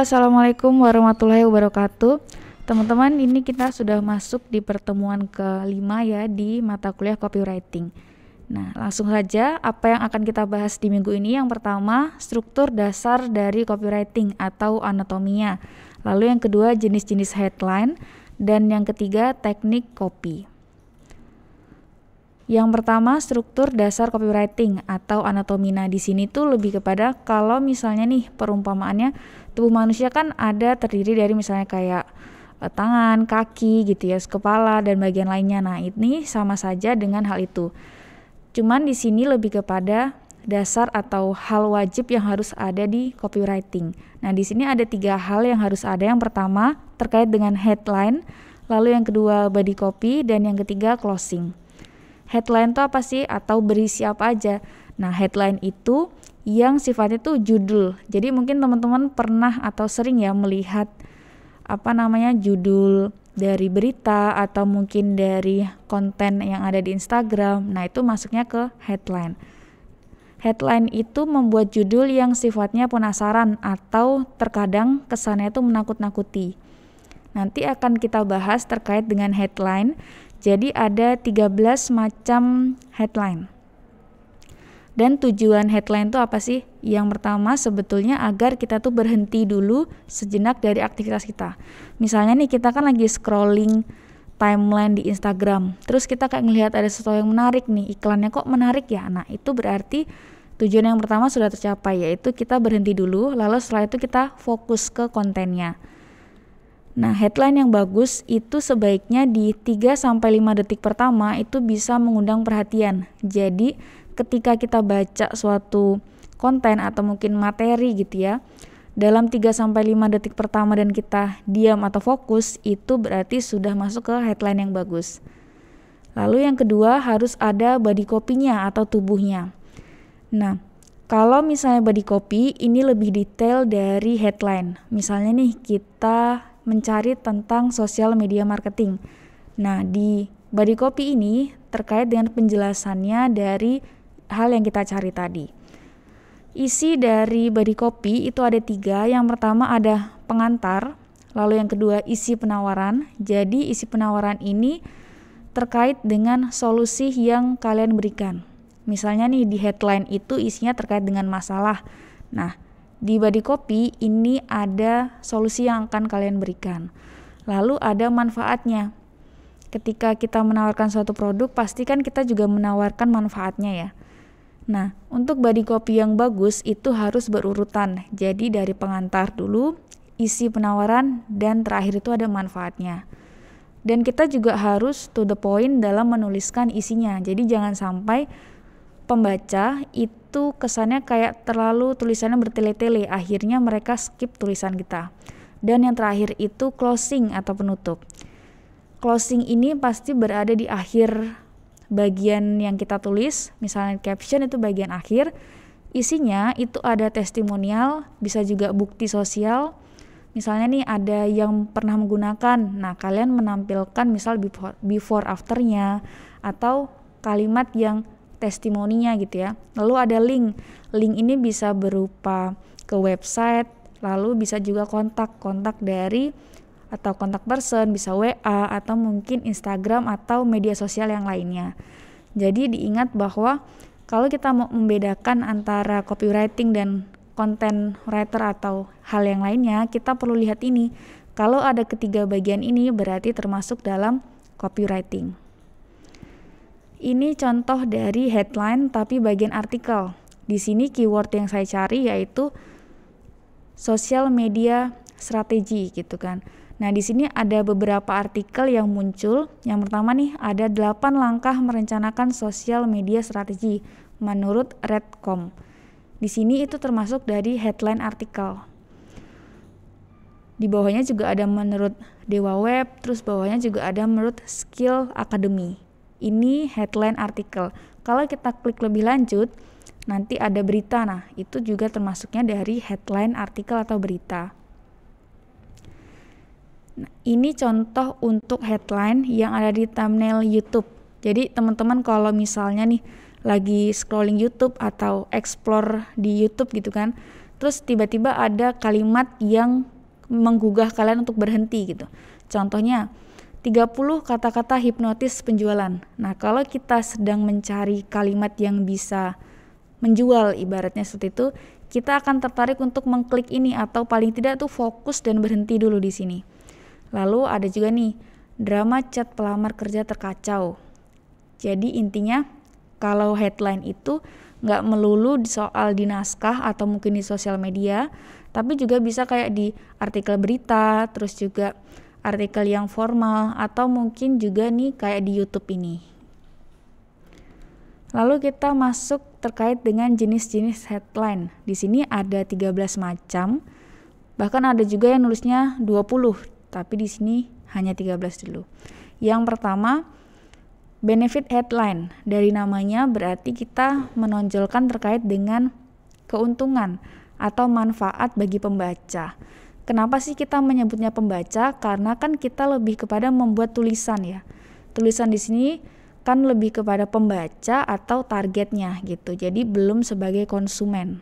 assalamualaikum warahmatullahi wabarakatuh. Teman-teman, ini kita sudah masuk di pertemuan kelima ya di mata kuliah copywriting. Nah, langsung saja apa yang akan kita bahas di minggu ini. Yang pertama, struktur dasar dari copywriting atau anatominya. Lalu yang kedua, jenis-jenis headline dan yang ketiga, teknik copy. Yang pertama, struktur dasar copywriting atau anatomi. Nah, di sini tuh lebih kepada kalau misalnya nih perumpamaannya tubuh manusia kan ada terdiri dari misalnya kayak eh, tangan, kaki gitu ya, kepala dan bagian lainnya. Nah, ini sama saja dengan hal itu. Cuman di sini lebih kepada dasar atau hal wajib yang harus ada di copywriting. Nah, di sini ada tiga hal yang harus ada. Yang pertama terkait dengan headline, lalu yang kedua body copy, dan yang ketiga closing headline itu apa sih atau berisi apa aja. Nah, headline itu yang sifatnya tuh judul. Jadi mungkin teman-teman pernah atau sering ya melihat apa namanya judul dari berita atau mungkin dari konten yang ada di Instagram. Nah, itu masuknya ke headline. Headline itu membuat judul yang sifatnya penasaran atau terkadang kesannya itu menakut-nakuti. Nanti akan kita bahas terkait dengan headline jadi ada 13 macam headline. Dan tujuan headline itu apa sih? Yang pertama sebetulnya agar kita tuh berhenti dulu sejenak dari aktivitas kita. Misalnya nih kita kan lagi scrolling timeline di Instagram. Terus kita kayak ngelihat ada sesuatu yang menarik nih, iklannya kok menarik ya. Nah, itu berarti tujuan yang pertama sudah tercapai yaitu kita berhenti dulu lalu setelah itu kita fokus ke kontennya. Nah, headline yang bagus itu sebaiknya di 3 sampai 5 detik pertama itu bisa mengundang perhatian. Jadi, ketika kita baca suatu konten atau mungkin materi gitu ya, dalam 3 sampai 5 detik pertama dan kita diam atau fokus itu berarti sudah masuk ke headline yang bagus. Lalu yang kedua harus ada body copy-nya atau tubuhnya. Nah, kalau misalnya body copy ini lebih detail dari headline. Misalnya nih kita mencari tentang sosial media marketing. Nah, di body copy ini terkait dengan penjelasannya dari hal yang kita cari tadi. Isi dari body copy itu ada tiga. Yang pertama ada pengantar, lalu yang kedua isi penawaran. Jadi isi penawaran ini terkait dengan solusi yang kalian berikan. Misalnya nih di headline itu isinya terkait dengan masalah. Nah, di body copy ini ada solusi yang akan kalian berikan. Lalu ada manfaatnya. Ketika kita menawarkan suatu produk, pastikan kita juga menawarkan manfaatnya ya. Nah, untuk body copy yang bagus itu harus berurutan. Jadi dari pengantar dulu, isi penawaran, dan terakhir itu ada manfaatnya. Dan kita juga harus to the point dalam menuliskan isinya. Jadi jangan sampai pembaca itu kesannya kayak terlalu tulisannya bertele-tele, akhirnya mereka skip tulisan kita. Dan yang terakhir itu closing atau penutup. Closing ini pasti berada di akhir bagian yang kita tulis, misalnya caption itu bagian akhir. Isinya itu ada testimonial, bisa juga bukti sosial. Misalnya nih ada yang pernah menggunakan. Nah, kalian menampilkan misal before, before afternya atau kalimat yang testimoninya gitu ya. Lalu ada link. Link ini bisa berupa ke website, lalu bisa juga kontak-kontak dari atau kontak person, bisa WA atau mungkin Instagram atau media sosial yang lainnya. Jadi diingat bahwa kalau kita mau membedakan antara copywriting dan content writer atau hal yang lainnya, kita perlu lihat ini. Kalau ada ketiga bagian ini berarti termasuk dalam copywriting. Ini contoh dari headline tapi bagian artikel. Di sini keyword yang saya cari yaitu social media strategi gitu kan. Nah, di sini ada beberapa artikel yang muncul. Yang pertama nih, ada 8 langkah merencanakan social media strategi menurut Redcom. Di sini itu termasuk dari headline artikel. Di bawahnya juga ada menurut Dewa Web, terus bawahnya juga ada menurut Skill Academy. Ini headline artikel. Kalau kita klik lebih lanjut, nanti ada berita. Nah, itu juga termasuknya dari headline artikel atau berita. Nah, ini contoh untuk headline yang ada di thumbnail YouTube. Jadi, teman-teman kalau misalnya nih lagi scrolling YouTube atau explore di YouTube gitu kan, terus tiba-tiba ada kalimat yang menggugah kalian untuk berhenti gitu. Contohnya, 30 kata-kata hipnotis penjualan. Nah, kalau kita sedang mencari kalimat yang bisa menjual ibaratnya seperti itu, kita akan tertarik untuk mengklik ini atau paling tidak tuh fokus dan berhenti dulu di sini. Lalu ada juga nih, drama chat pelamar kerja terkacau. Jadi intinya kalau headline itu nggak melulu soal di naskah atau mungkin di sosial media, tapi juga bisa kayak di artikel berita, terus juga artikel yang formal atau mungkin juga nih kayak di YouTube ini. Lalu kita masuk terkait dengan jenis-jenis headline. Di sini ada 13 macam. Bahkan ada juga yang nulisnya 20, tapi di sini hanya 13 dulu. Yang pertama, benefit headline. Dari namanya berarti kita menonjolkan terkait dengan keuntungan atau manfaat bagi pembaca. Kenapa sih kita menyebutnya pembaca? Karena kan kita lebih kepada membuat tulisan ya. Tulisan di sini kan lebih kepada pembaca atau targetnya gitu. Jadi belum sebagai konsumen.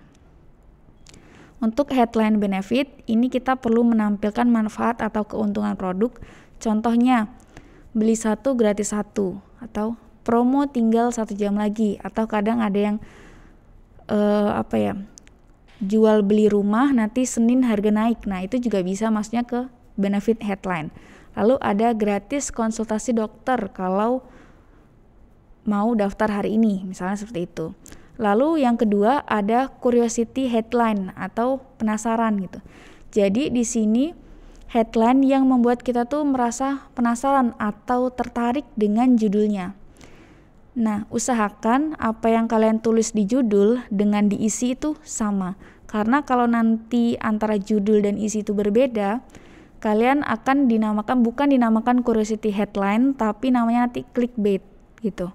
Untuk headline benefit, ini kita perlu menampilkan manfaat atau keuntungan produk. Contohnya, beli satu gratis satu atau promo tinggal satu jam lagi atau kadang ada yang uh, apa ya jual beli rumah nanti Senin harga naik. Nah, itu juga bisa maksudnya ke benefit headline. Lalu ada gratis konsultasi dokter kalau mau daftar hari ini, misalnya seperti itu. Lalu yang kedua ada curiosity headline atau penasaran gitu. Jadi di sini headline yang membuat kita tuh merasa penasaran atau tertarik dengan judulnya. Nah, usahakan apa yang kalian tulis di judul dengan diisi itu sama. Karena kalau nanti antara judul dan isi itu berbeda, kalian akan dinamakan bukan dinamakan curiosity headline, tapi namanya nanti clickbait gitu.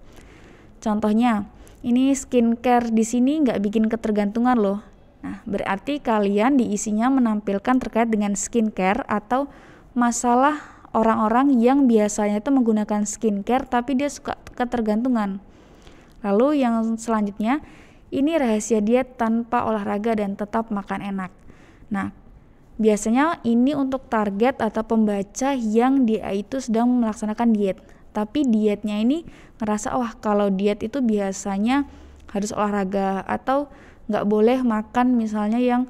Contohnya, ini skincare di sini nggak bikin ketergantungan loh. Nah, berarti kalian diisinya menampilkan terkait dengan skincare atau masalah orang-orang yang biasanya itu menggunakan skincare tapi dia suka ketergantungan. Lalu yang selanjutnya, ini rahasia diet tanpa olahraga dan tetap makan enak. Nah, biasanya ini untuk target atau pembaca yang dia itu sedang melaksanakan diet. Tapi dietnya ini ngerasa wah kalau diet itu biasanya harus olahraga atau nggak boleh makan misalnya yang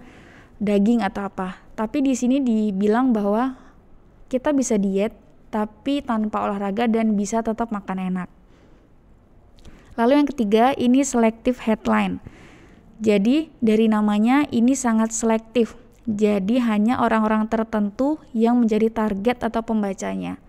daging atau apa. Tapi di sini dibilang bahwa kita bisa diet tapi tanpa olahraga dan bisa tetap makan enak. Lalu yang ketiga, ini selektif headline. Jadi dari namanya ini sangat selektif. Jadi hanya orang-orang tertentu yang menjadi target atau pembacanya.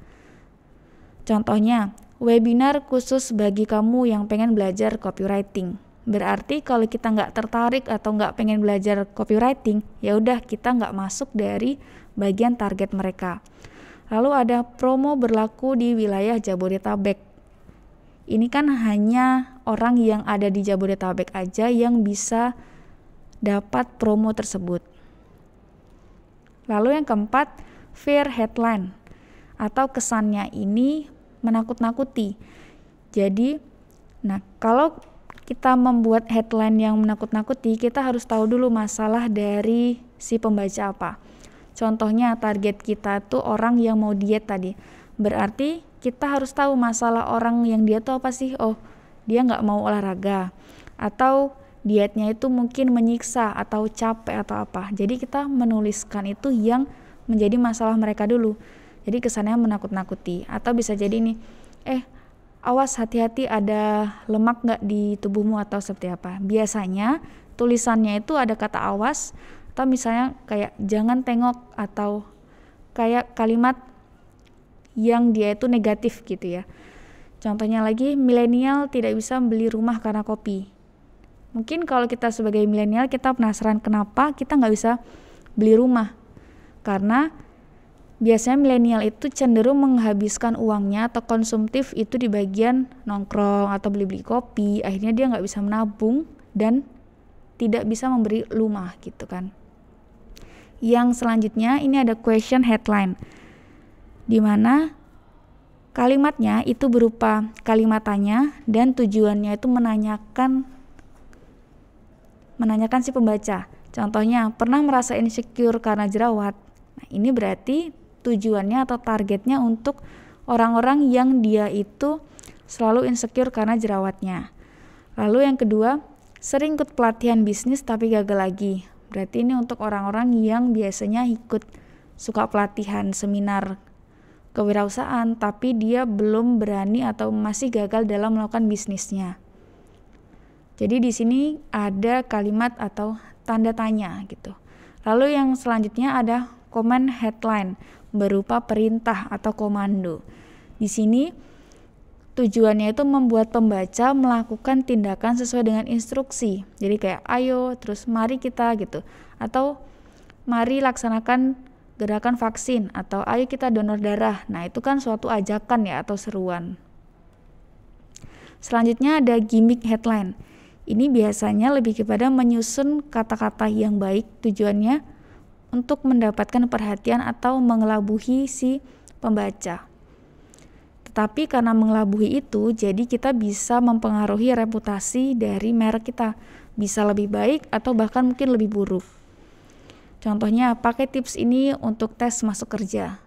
Contohnya, webinar khusus bagi kamu yang pengen belajar copywriting. Berarti kalau kita nggak tertarik atau nggak pengen belajar copywriting, ya udah kita nggak masuk dari bagian target mereka. Lalu ada promo berlaku di wilayah Jabodetabek. Ini kan hanya orang yang ada di Jabodetabek aja yang bisa dapat promo tersebut. Lalu yang keempat, fair headline atau kesannya ini menakut-nakuti. Jadi, nah kalau kita membuat headline yang menakut-nakuti, kita harus tahu dulu masalah dari si pembaca apa. Contohnya target kita tuh orang yang mau diet tadi. Berarti kita harus tahu masalah orang yang diet tuh apa sih? Oh, dia nggak mau olahraga atau dietnya itu mungkin menyiksa atau capek atau apa. Jadi kita menuliskan itu yang menjadi masalah mereka dulu. Jadi kesannya menakut-nakuti atau bisa jadi nih, eh awas hati-hati ada lemak nggak di tubuhmu atau seperti apa. Biasanya tulisannya itu ada kata awas atau misalnya kayak jangan tengok atau kayak kalimat yang dia itu negatif gitu ya contohnya lagi milenial tidak bisa beli rumah karena kopi mungkin kalau kita sebagai milenial kita penasaran kenapa kita nggak bisa beli rumah karena biasanya milenial itu cenderung menghabiskan uangnya atau konsumtif itu di bagian nongkrong atau beli-beli kopi akhirnya dia nggak bisa menabung dan tidak bisa memberi rumah gitu kan yang selanjutnya ini ada question headline di mana kalimatnya itu berupa kalimat tanya dan tujuannya itu menanyakan menanyakan si pembaca. Contohnya, pernah merasa insecure karena jerawat. Nah, ini berarti tujuannya atau targetnya untuk orang-orang yang dia itu selalu insecure karena jerawatnya. Lalu yang kedua, sering ikut pelatihan bisnis tapi gagal lagi. Berarti ini untuk orang-orang yang biasanya ikut suka pelatihan seminar kewirausahaan, tapi dia belum berani atau masih gagal dalam melakukan bisnisnya. Jadi di sini ada kalimat atau tanda tanya gitu. Lalu yang selanjutnya ada command headline berupa perintah atau komando. Di sini tujuannya itu membuat pembaca melakukan tindakan sesuai dengan instruksi. Jadi kayak ayo, terus mari kita gitu. Atau mari laksanakan gerakan vaksin atau ayo kita donor darah. Nah, itu kan suatu ajakan ya atau seruan. Selanjutnya ada gimmick headline. Ini biasanya lebih kepada menyusun kata-kata yang baik tujuannya untuk mendapatkan perhatian atau mengelabuhi si pembaca. Tapi karena mengelabuhi itu, jadi kita bisa mempengaruhi reputasi dari merek kita, bisa lebih baik atau bahkan mungkin lebih buruk. Contohnya, pakai tips ini untuk tes masuk kerja.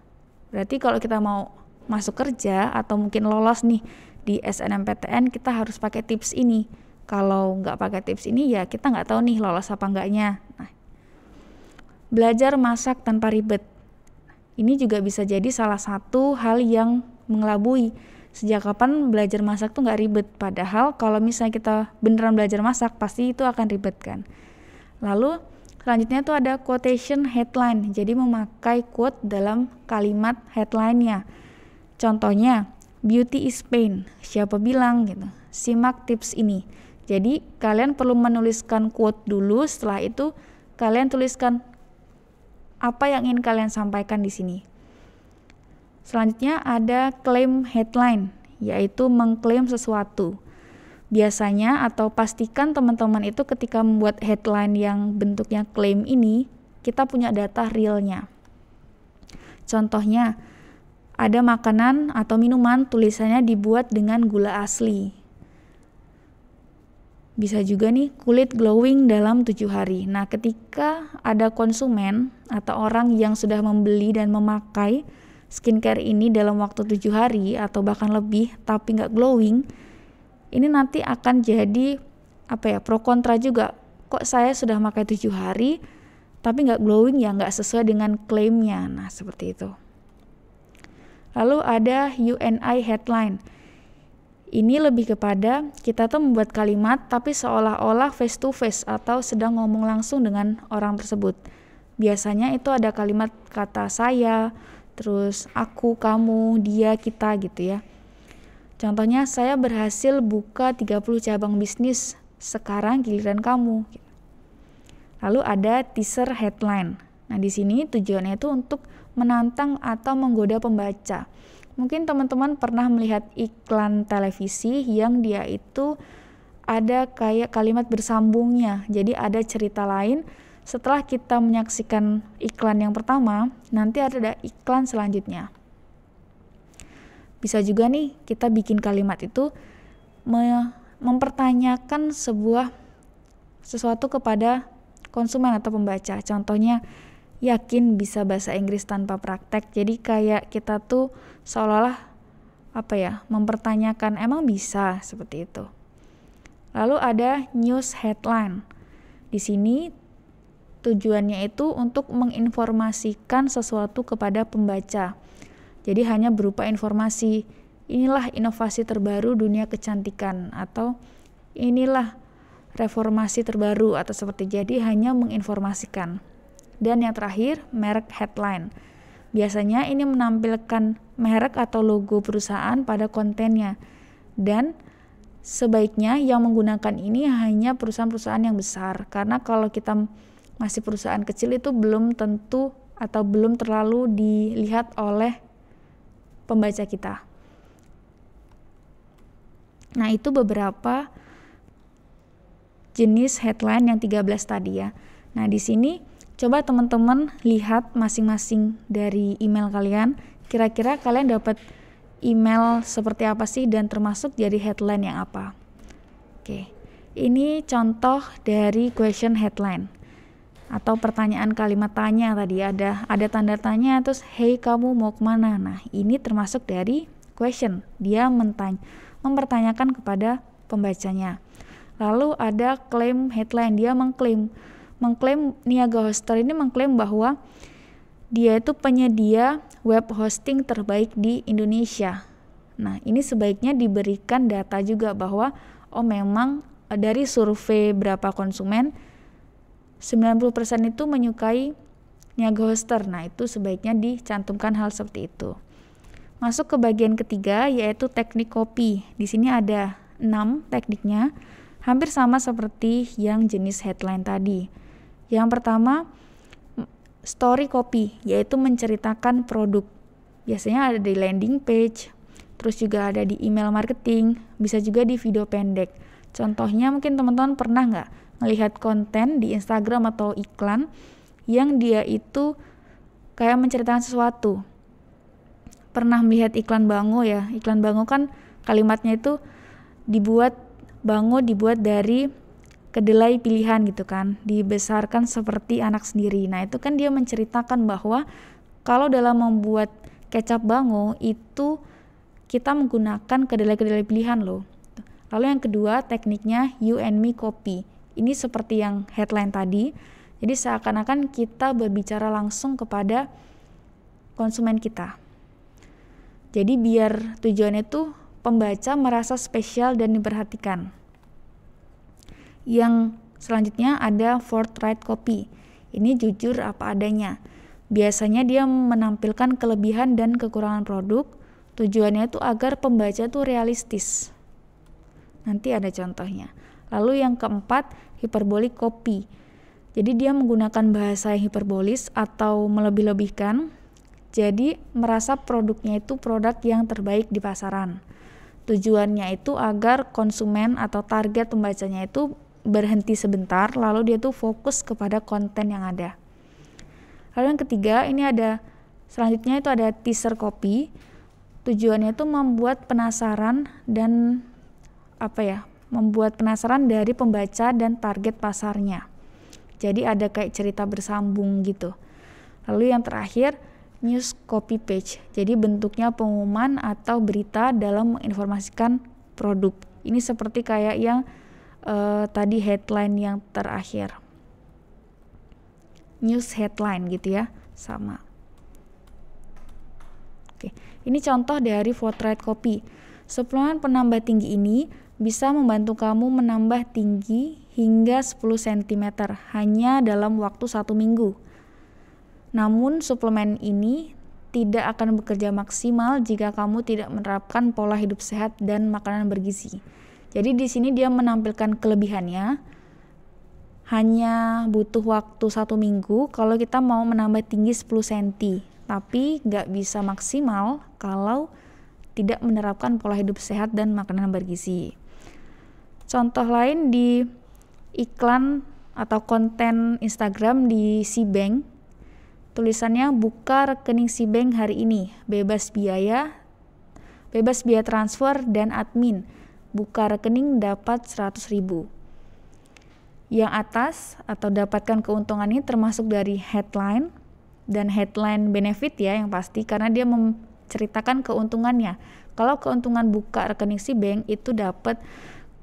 Berarti kalau kita mau masuk kerja atau mungkin lolos nih di SNMPTN, kita harus pakai tips ini. Kalau nggak pakai tips ini, ya kita nggak tahu nih lolos apa enggaknya. Nah, belajar masak tanpa ribet. Ini juga bisa jadi salah satu hal yang mengelabui sejak kapan belajar masak tuh nggak ribet padahal kalau misalnya kita beneran belajar masak pasti itu akan ribet kan lalu selanjutnya tuh ada quotation headline jadi memakai quote dalam kalimat headlinenya contohnya beauty is pain siapa bilang gitu simak tips ini jadi kalian perlu menuliskan quote dulu setelah itu kalian tuliskan apa yang ingin kalian sampaikan di sini Selanjutnya ada claim headline, yaitu mengklaim sesuatu. Biasanya atau pastikan teman-teman itu ketika membuat headline yang bentuknya claim ini, kita punya data realnya. Contohnya, ada makanan atau minuman tulisannya dibuat dengan gula asli. Bisa juga nih kulit glowing dalam tujuh hari. Nah, ketika ada konsumen atau orang yang sudah membeli dan memakai skincare ini dalam waktu tujuh hari atau bahkan lebih tapi nggak glowing ini nanti akan jadi apa ya pro kontra juga kok saya sudah pakai tujuh hari tapi nggak glowing ya nggak sesuai dengan klaimnya nah seperti itu lalu ada UNI headline ini lebih kepada kita tuh membuat kalimat tapi seolah-olah face to face atau sedang ngomong langsung dengan orang tersebut biasanya itu ada kalimat kata saya terus aku, kamu, dia, kita gitu ya. Contohnya saya berhasil buka 30 cabang bisnis, sekarang giliran kamu. Gitu. Lalu ada teaser headline. Nah, di sini tujuannya itu untuk menantang atau menggoda pembaca. Mungkin teman-teman pernah melihat iklan televisi yang dia itu ada kayak kalimat bersambungnya. Jadi ada cerita lain setelah kita menyaksikan iklan yang pertama, nanti ada iklan selanjutnya. Bisa juga nih kita bikin kalimat itu mempertanyakan sebuah sesuatu kepada konsumen atau pembaca. Contohnya yakin bisa bahasa Inggris tanpa praktek. Jadi kayak kita tuh seolah-olah apa ya, mempertanyakan emang bisa seperti itu. Lalu ada news headline. Di sini tujuannya itu untuk menginformasikan sesuatu kepada pembaca. Jadi hanya berupa informasi. Inilah inovasi terbaru dunia kecantikan atau inilah reformasi terbaru atau seperti jadi hanya menginformasikan. Dan yang terakhir, merek headline. Biasanya ini menampilkan merek atau logo perusahaan pada kontennya. Dan sebaiknya yang menggunakan ini hanya perusahaan-perusahaan yang besar karena kalau kita masih perusahaan kecil itu belum tentu atau belum terlalu dilihat oleh pembaca kita. Nah, itu beberapa jenis headline yang 13 tadi ya. Nah, di sini coba teman-teman lihat masing-masing dari email kalian, kira-kira kalian dapat email seperti apa sih dan termasuk jadi headline yang apa. Oke. Ini contoh dari question headline atau pertanyaan kalimat tanya tadi ada ada tanda tanya terus hey kamu mau kemana nah ini termasuk dari question dia mentanya mempertanyakan kepada pembacanya lalu ada claim headline dia mengklaim mengklaim niaga hoster ini mengklaim bahwa dia itu penyedia web hosting terbaik di Indonesia nah ini sebaiknya diberikan data juga bahwa oh memang eh, dari survei berapa konsumen 90% itu menyukai niaga hoster. Nah, itu sebaiknya dicantumkan hal seperti itu. Masuk ke bagian ketiga yaitu teknik kopi. Di sini ada enam tekniknya, hampir sama seperti yang jenis headline tadi. Yang pertama, story copy, yaitu menceritakan produk. Biasanya ada di landing page, terus juga ada di email marketing, bisa juga di video pendek. Contohnya mungkin teman-teman pernah nggak melihat konten di Instagram atau iklan yang dia itu kayak menceritakan sesuatu. Pernah melihat iklan Bango ya. Iklan Bango kan kalimatnya itu dibuat Bango dibuat dari kedelai pilihan gitu kan, dibesarkan seperti anak sendiri. Nah, itu kan dia menceritakan bahwa kalau dalam membuat kecap Bango itu kita menggunakan kedelai-kedelai pilihan loh. Lalu yang kedua, tekniknya you and me copy. Ini seperti yang headline tadi. Jadi seakan-akan kita berbicara langsung kepada konsumen kita. Jadi biar tujuannya tuh pembaca merasa spesial dan diperhatikan. Yang selanjutnya ada forthright copy. Ini jujur apa adanya. Biasanya dia menampilkan kelebihan dan kekurangan produk. Tujuannya itu agar pembaca tuh realistis. Nanti ada contohnya. Lalu yang keempat, hiperbolik copy. Jadi dia menggunakan bahasa yang hiperbolis atau melebih-lebihkan. Jadi merasa produknya itu produk yang terbaik di pasaran. Tujuannya itu agar konsumen atau target pembacanya itu berhenti sebentar, lalu dia tuh fokus kepada konten yang ada. Lalu yang ketiga, ini ada selanjutnya itu ada teaser copy. Tujuannya itu membuat penasaran dan apa ya, membuat penasaran dari pembaca dan target pasarnya. Jadi ada kayak cerita bersambung gitu. Lalu yang terakhir, news copy page. Jadi bentuknya pengumuman atau berita dalam menginformasikan produk. Ini seperti kayak yang uh, tadi headline yang terakhir. News headline gitu ya, sama. Oke, ini contoh dari portrait copy. Suplemen penambah tinggi ini bisa membantu kamu menambah tinggi hingga 10 cm hanya dalam waktu satu minggu. Namun, suplemen ini tidak akan bekerja maksimal jika kamu tidak menerapkan pola hidup sehat dan makanan bergizi. Jadi di sini dia menampilkan kelebihannya, hanya butuh waktu satu minggu kalau kita mau menambah tinggi 10 cm tapi nggak bisa maksimal kalau tidak menerapkan pola hidup sehat dan makanan bergizi. Contoh lain di iklan atau konten Instagram di Si Bank, Tulisannya buka rekening Si Bank hari ini, bebas biaya, bebas biaya transfer dan admin. Buka rekening dapat 100.000. Yang atas atau dapatkan keuntungan ini termasuk dari headline dan headline benefit ya yang pasti karena dia menceritakan keuntungannya. Kalau keuntungan buka rekening Si Bank itu dapat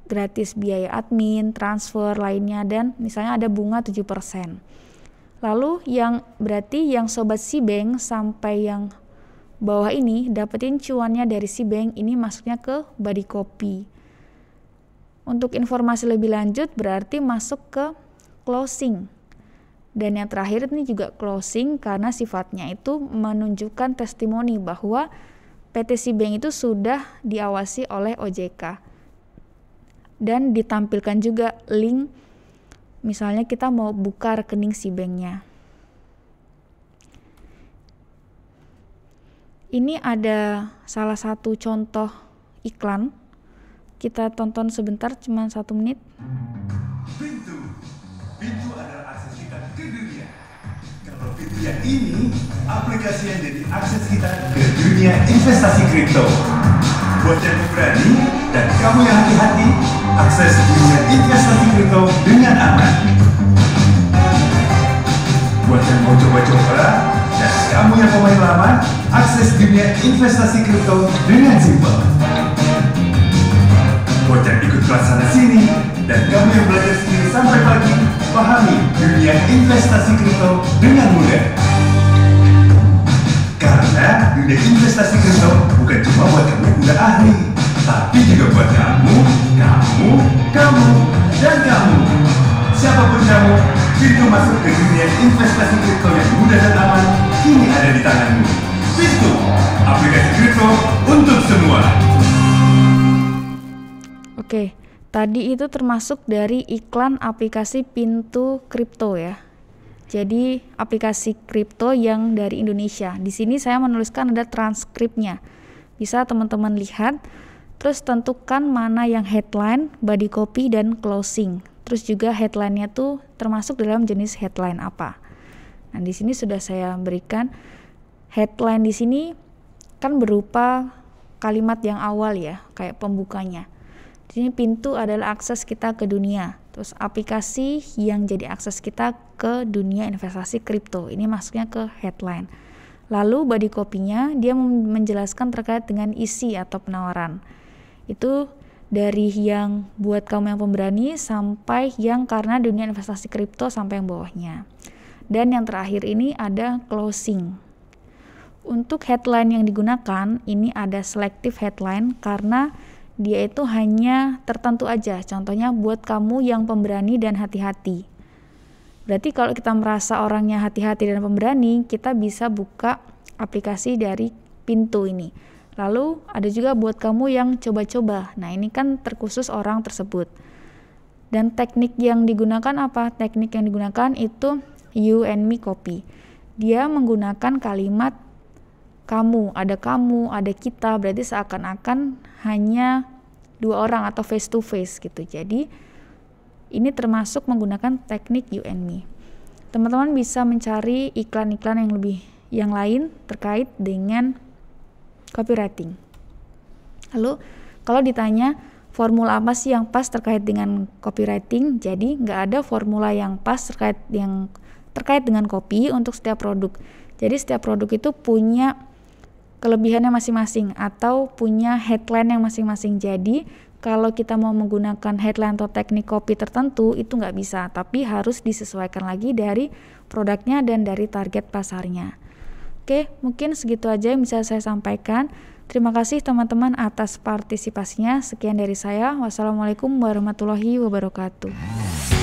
gratis biaya admin, transfer lainnya dan misalnya ada bunga 7%. Lalu yang berarti yang sobat si bank sampai yang bawah ini dapetin cuannya dari si bank ini masuknya ke body copy. Untuk informasi lebih lanjut berarti masuk ke closing. Dan yang terakhir ini juga closing karena sifatnya itu menunjukkan testimoni bahwa PT Sibeng itu sudah diawasi oleh OJK dan ditampilkan juga link misalnya kita mau buka rekening si banknya ini ada salah satu contoh iklan kita tonton sebentar cuma satu menit pintu pintu adalah akses kita ke dunia kalau pintu yang ini aplikasi yang jadi akses kita ke dunia investasi kripto buat berani dan kamu yang hati-hati akses dunia investasi kripto dengan aman. Buat yang mau coba-coba dan kamu yang pemain lama, akses dunia investasi kripto dengan simpel. Buat yang ikut kelas sana sini dan kamu yang belajar sendiri sampai pagi, pahami dunia investasi kripto dengan mudah. Tapi juga buat kamu, kamu, kamu, dan kamu Siapapun kamu, pintu masuk ke dunia investasi kripto yang mudah dan aman Kini ada di tanganmu Pintu, aplikasi kripto untuk semua Oke, tadi itu termasuk dari iklan aplikasi pintu kripto ya. Jadi aplikasi kripto yang dari Indonesia. Di sini saya menuliskan ada transkripnya. Bisa teman-teman lihat Terus tentukan mana yang headline, body copy, dan closing. Terus juga headline-nya tuh termasuk dalam jenis headline apa. Nah, di sini sudah saya berikan headline di sini kan berupa kalimat yang awal ya, kayak pembukanya. Di sini pintu adalah akses kita ke dunia. Terus aplikasi yang jadi akses kita ke dunia investasi kripto. Ini masuknya ke headline. Lalu body copy-nya dia menjelaskan terkait dengan isi atau penawaran. Itu dari yang buat kamu yang pemberani sampai yang karena dunia investasi kripto sampai yang bawahnya. Dan yang terakhir ini ada closing. Untuk headline yang digunakan, ini ada selective headline karena dia itu hanya tertentu aja. Contohnya buat kamu yang pemberani dan hati-hati. Berarti kalau kita merasa orangnya hati-hati dan pemberani, kita bisa buka aplikasi dari pintu ini Lalu ada juga buat kamu yang coba-coba. Nah, ini kan terkhusus orang tersebut. Dan teknik yang digunakan apa? Teknik yang digunakan itu you and me copy. Dia menggunakan kalimat kamu, ada kamu, ada kita, berarti seakan-akan hanya dua orang atau face to face gitu. Jadi ini termasuk menggunakan teknik you and me. Teman-teman bisa mencari iklan-iklan yang lebih yang lain terkait dengan copywriting. Lalu kalau ditanya formula apa sih yang pas terkait dengan copywriting, jadi nggak ada formula yang pas terkait yang terkait dengan copy untuk setiap produk. Jadi setiap produk itu punya kelebihannya masing-masing atau punya headline yang masing-masing. Jadi kalau kita mau menggunakan headline atau teknik copy tertentu itu nggak bisa, tapi harus disesuaikan lagi dari produknya dan dari target pasarnya. Oke, mungkin segitu aja yang bisa saya sampaikan. Terima kasih teman-teman atas partisipasinya. Sekian dari saya. Wassalamualaikum warahmatullahi wabarakatuh.